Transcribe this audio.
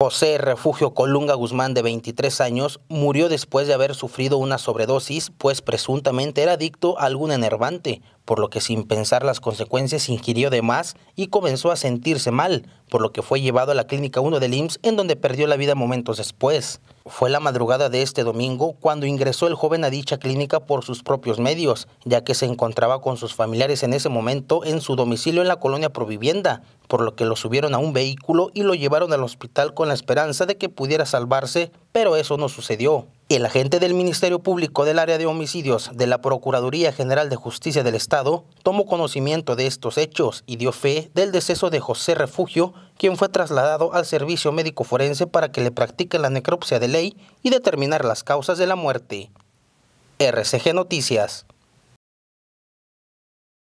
José Refugio Colunga Guzmán, de 23 años, murió después de haber sufrido una sobredosis, pues presuntamente era adicto a algún enervante, por lo que sin pensar las consecuencias ingirió de más y comenzó a sentirse mal, por lo que fue llevado a la Clínica 1 del IMSS en donde perdió la vida momentos después. Fue la madrugada de este domingo cuando ingresó el joven a dicha clínica por sus propios medios, ya que se encontraba con sus familiares en ese momento en su domicilio en la colonia Provivienda, por lo que lo subieron a un vehículo y lo llevaron al hospital con la esperanza de que pudiera salvarse, pero eso no sucedió. El agente del Ministerio Público del área de homicidios de la Procuraduría General de Justicia del Estado tomó conocimiento de estos hechos y dio fe del deceso de José Refugio, quien fue trasladado al servicio médico forense para que le practiquen la necropsia de ley y determinar las causas de la muerte. RCG Noticias.